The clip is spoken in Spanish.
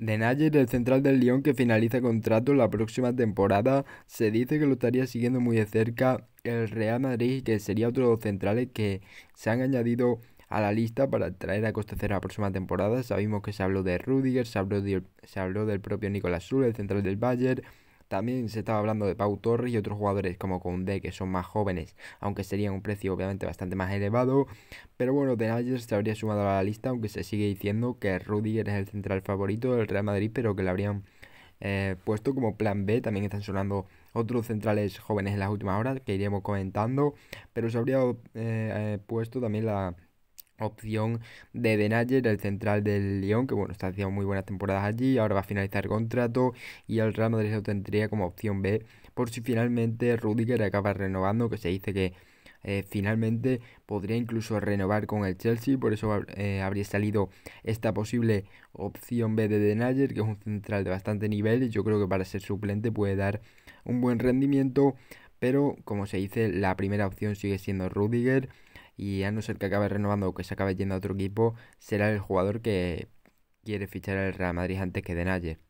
De Nayer, el central del Lyon que finaliza contrato la próxima temporada, se dice que lo estaría siguiendo muy de cerca el Real Madrid que sería otro de los centrales que se han añadido a la lista para traer a Costa Cera la próxima temporada. Sabemos que se habló de Rudiger, se habló, se habló del propio Nicolás Sule, el central del Bayern, también se estaba hablando de Pau Torres y otros jugadores como Koundé, que son más jóvenes, aunque sería un precio obviamente bastante más elevado. Pero bueno, de se habría sumado a la lista, aunque se sigue diciendo que Rudiger es el central favorito del Real Madrid, pero que lo habrían eh, puesto como plan B. También están sonando otros centrales jóvenes en las últimas horas que iremos comentando, pero se habría eh, eh, puesto también la opción de Denayer, el central del Lyon, que bueno, está haciendo muy buenas temporadas allí, ahora va a finalizar contrato y el Real Madrid lo tendría como opción B por si finalmente Rudiger acaba renovando, que se dice que eh, finalmente podría incluso renovar con el Chelsea, por eso eh, habría salido esta posible opción B de Denayer, que es un central de bastante nivel y yo creo que para ser suplente puede dar un buen rendimiento, pero como se dice, la primera opción sigue siendo Rudiger y a no ser que acabe renovando o que se acabe yendo a otro equipo, será el jugador que quiere fichar al Real Madrid antes que de Nayer.